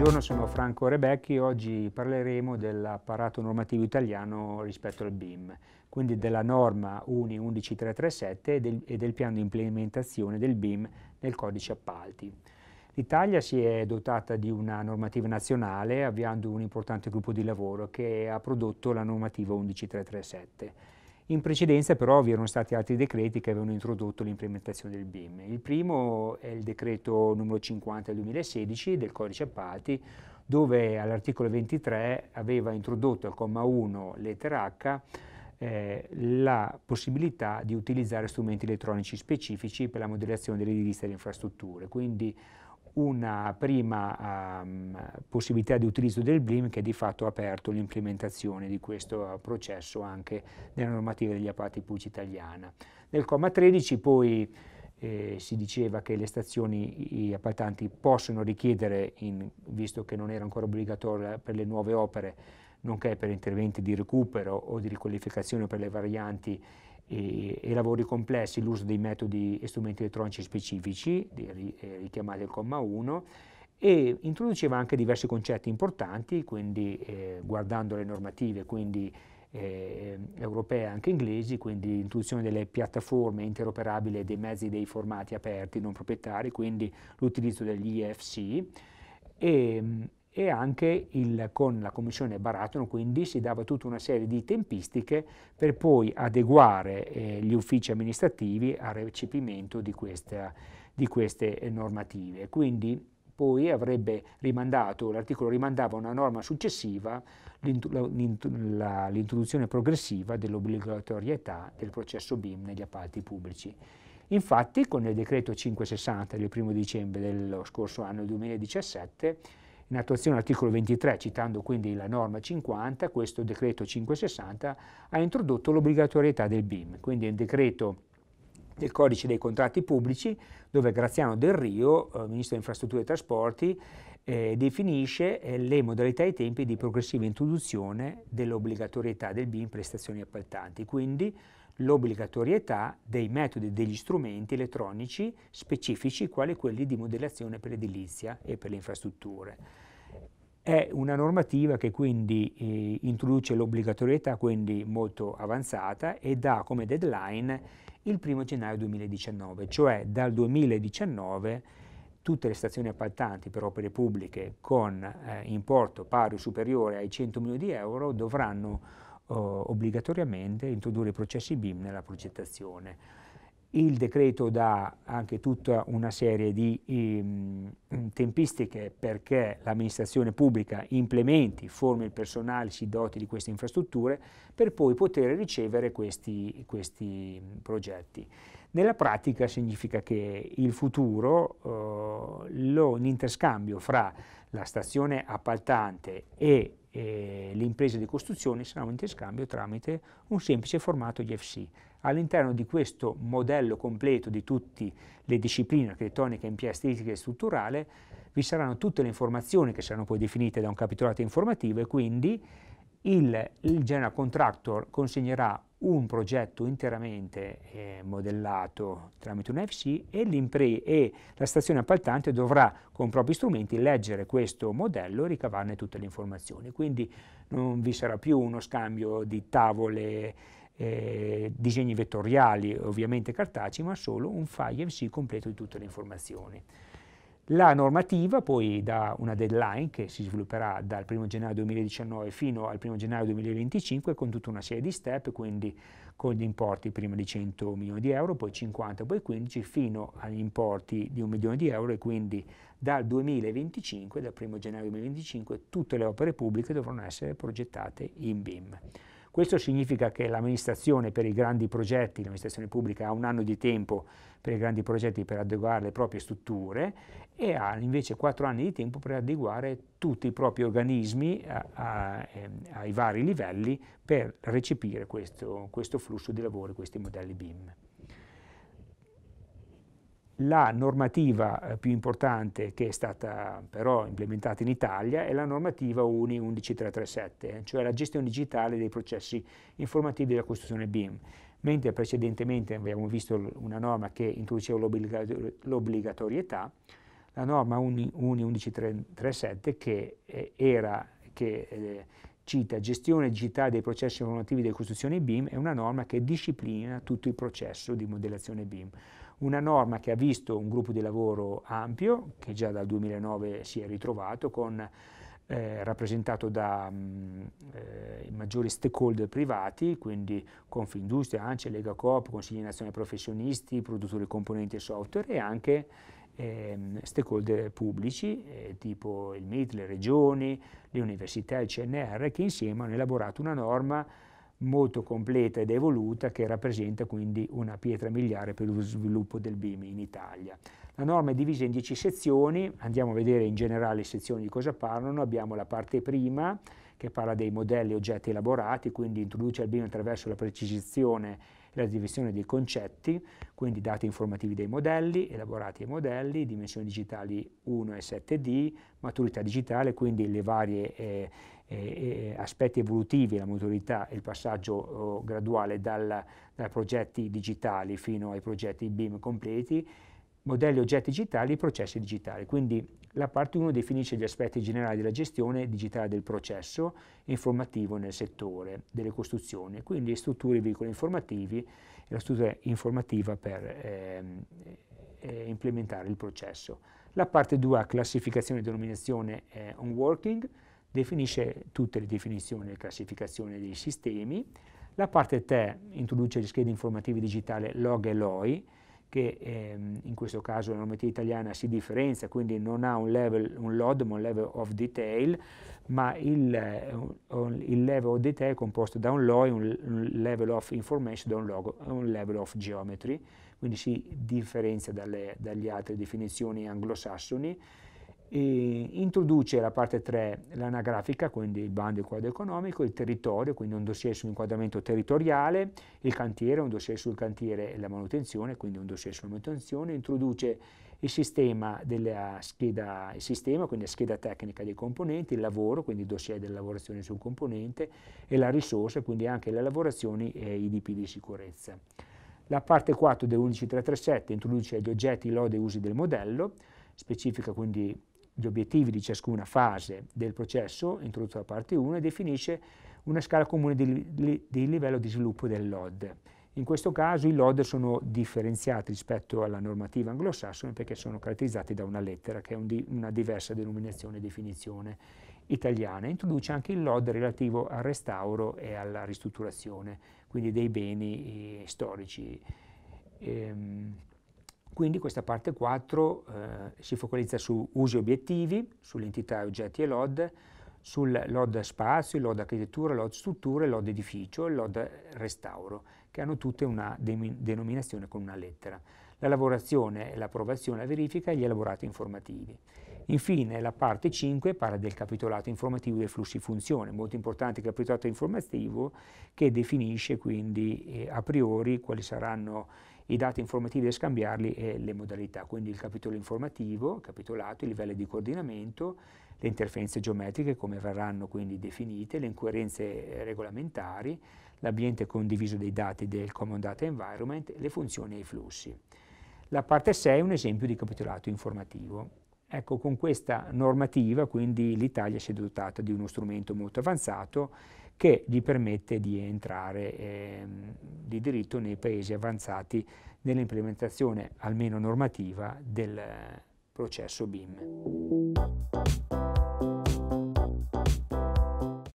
Buongiorno, sono Franco Rebecchi. Oggi parleremo dell'apparato normativo italiano rispetto al BIM, quindi della norma UNI 11337 e del, e del piano di implementazione del BIM nel codice appalti. L'Italia si è dotata di una normativa nazionale avviando un importante gruppo di lavoro che ha prodotto la normativa 11337 in precedenza però vi erano stati altri decreti che avevano introdotto l'implementazione del BIM. Il primo è il decreto numero 50 del 2016 del codice appalti, dove all'articolo 23 aveva introdotto al comma 1 lettera H eh, la possibilità di utilizzare strumenti elettronici specifici per la modellazione delle dell'edilizia delle infrastrutture. Quindi una prima um, possibilità di utilizzo del BLIM che di fatto ha aperto l'implementazione di questo eh, processo anche nella normativa degli appalti pubblici italiana. Nel comma 13 poi eh, si diceva che le stazioni appaltanti possono richiedere, in, visto che non era ancora obbligatorio per le nuove opere, nonché per interventi di recupero o di riqualificazione per le varianti e, e, lavori complessi, l'uso dei metodi e strumenti elettronici specifici, di, eh, richiamati al comma 1, e introduceva anche diversi concetti importanti, quindi eh, guardando le normative, quindi eh, europee e anche inglesi, quindi l'introduzione delle piattaforme interoperabili dei mezzi dei formati aperti non proprietari, quindi l'utilizzo degli EFC e, e anche il, con la Commissione Baratono, quindi si dava tutta una serie di tempistiche per poi adeguare eh, gli uffici amministrativi al recepimento di, questa, di queste eh, normative. Quindi poi avrebbe rimandato, l'articolo rimandava una norma successiva l'introduzione progressiva dell'obbligatorietà del processo BIM negli appalti pubblici. Infatti con il decreto 560 del 1 dicembre dello scorso anno 2017 in attuazione all'articolo 23, citando quindi la norma 50, questo decreto 560 ha introdotto l'obbligatorietà del BIM, quindi è un decreto del codice dei contratti pubblici dove Graziano Del Rio, eh, ministro delle infrastrutture e trasporti, eh, definisce eh, le modalità e i tempi di progressiva introduzione dell'obbligatorietà del BIM prestazioni appaltanti, quindi l'obbligatorietà dei metodi e degli strumenti elettronici specifici quali quelli di modellazione per l'edilizia e per le infrastrutture. È una normativa che quindi eh, introduce l'obbligatorietà, quindi molto avanzata, e dà come deadline il 1 gennaio 2019, cioè dal 2019 tutte le stazioni appaltanti per opere pubbliche con eh, importo pari o superiore ai 100 milioni di euro dovranno eh, obbligatoriamente introdurre i processi BIM nella progettazione. Il decreto dà anche tutta una serie di ehm, tempistiche perché l'amministrazione pubblica implementi, formi il personale, si doti di queste infrastrutture per poi poter ricevere questi, questi progetti. Nella pratica significa che il futuro eh, l'interscambio fra la stazione appaltante e eh, l'impresa di costruzione sarà un interscambio tramite un semplice formato IFC. All'interno di questo modello completo di tutte le discipline architettonica, impiastistica e strutturale vi saranno tutte le informazioni che saranno poi definite da un capitolato informativo e quindi il, il General Contractor consegnerà un progetto interamente eh, modellato tramite un FC e, e, la stazione appaltante dovrà con propri strumenti leggere questo modello e ricavarne tutte le informazioni. Quindi non vi sarà più uno scambio di tavole, eh, disegni vettoriali, ovviamente cartacei, ma solo un file FC completo di tutte le informazioni. La normativa poi dà una deadline che si svilupperà dal 1 gennaio 2019 fino al 1 gennaio 2025 con tutta una serie di step, quindi con gli importi prima di 100 milioni di euro, poi 50, poi 15, fino agli importi di 1 milione di euro e quindi dal 2025, dal 1 gennaio 2025, tutte le opere pubbliche dovranno essere progettate in BIM. Questo significa che l'amministrazione per i grandi progetti, l'amministrazione pubblica ha un anno di tempo per i grandi progetti per adeguare le proprie strutture e ha invece quattro anni di tempo per adeguare tutti i propri organismi a, a, eh, ai vari livelli per recepire questo, questo flusso di lavoro, questi modelli BIM. La normativa eh, più importante che è stata però implementata in Italia è la normativa UNI 11337, eh, cioè la gestione digitale dei processi informativi della costruzione BIM, mentre precedentemente abbiamo visto una norma che introduceva l'obbligatorietà, la norma UNI 11337 che, eh, era, che cita gestione digitale dei processi informativi della costruzione BIM è una norma che disciplina tutto il processo di modellazione BIM una norma che ha visto un gruppo di lavoro ampio, che già dal 2009 si è ritrovato con eh, rappresentato da mh, mm, eh, maggiori stakeholder privati, quindi Confindustria, ANCE, Lega Coop, Consigli nazionali professionisti, produttori componenti e software e anche ehm, stakeholder pubblici eh, tipo il MIT, le regioni, le università, il CNR che insieme hanno elaborato una norma molto completa ed evoluta che rappresenta quindi una pietra miliare per lo sviluppo del BIM in Italia. La norma è divisa in 10 sezioni, andiamo a vedere in generale le sezioni di cosa parlano, abbiamo la parte prima che parla dei modelli e oggetti elaborati, quindi introduce il BIM attraverso la precisazione e la divisione dei concetti, quindi dati informativi dei modelli, elaborati ai modelli, dimensioni digitali 1 e 7D, maturità digitale, quindi le varie eh, eh, eh, aspetti evolutivi, la maturità, e il passaggio oh, graduale dal, da progetti digitali fino ai progetti BIM completi, modelli oggetti digitali e processi digitali. Quindi la parte 1 definisce gli aspetti generali della gestione digitale del processo informativo nel settore delle costruzioni, quindi strutture e veicoli informativi e la struttura informativa per ehm, eh, eh, implementare il processo. La parte 2 ha classificazione e denominazione eh, on working, definisce tutte le definizioni e classificazioni dei sistemi. La parte 3 introduce gli schede informativi digitali log e LOI, che ehm, in questo caso la normativa italiana si differenzia, quindi non ha un, level, un LOD ma un level of detail, ma il, eh, un, il level of detail è composto da un LOI, un, un level of information, da un, logo, un level of geometry, quindi si differenzia dalle, dagli altri definizioni anglosassoni e introduce la parte 3 l'anagrafica, quindi il bando e il quadro economico, il territorio, quindi un dossier sull'inquadramento territoriale, il cantiere, un dossier sul cantiere e la manutenzione, quindi un dossier sulla manutenzione, introduce il sistema della scheda, il sistema, quindi la scheda tecnica dei componenti, il lavoro, quindi il dossier della lavorazione sul componente e la risorsa, quindi anche le lavorazioni e i DP di sicurezza. La parte 4 dell'11337 introduce gli oggetti, lode e usi del modello, specifica quindi gli obiettivi di ciascuna fase del processo introdotto dalla parte 1 e definisce una scala comune di, di livello di sviluppo del LOD. In questo caso i LOD sono differenziati rispetto alla normativa anglosassone perché sono caratterizzati da una lettera che è un di, una diversa denominazione e definizione italiana. Introduce anche il LOD relativo al restauro e alla ristrutturazione, quindi dei beni eh, storici. Ehm, quindi questa parte 4 eh, si focalizza su usi e obiettivi, sull'entità oggetti e LOD, sul LOD spazio, LOD architettura, LOD struttura, LOD edificio e LOD restauro, che hanno tutte una denominazione con una lettera. La lavorazione, l'approvazione, la verifica e gli elaborati informativi. Infine la parte 5 parla del capitolato informativo dei flussi funzione, molto importante il capitolato informativo che definisce quindi eh, a priori quali saranno i i dati informativi da scambiarli e le modalità, quindi il capitolo informativo, capitolato, i livelli di coordinamento, le interferenze geometriche come verranno quindi definite, le incoerenze eh, regolamentari, l'ambiente condiviso dei dati del Common Data Environment, le funzioni e i flussi. La parte 6 è un esempio di capitolato informativo. Ecco, con questa normativa quindi l'Italia si è dotata di uno strumento molto avanzato che gli permette di entrare eh, di diritto nei paesi avanzati nell'implementazione, almeno normativa, del eh, processo BIM.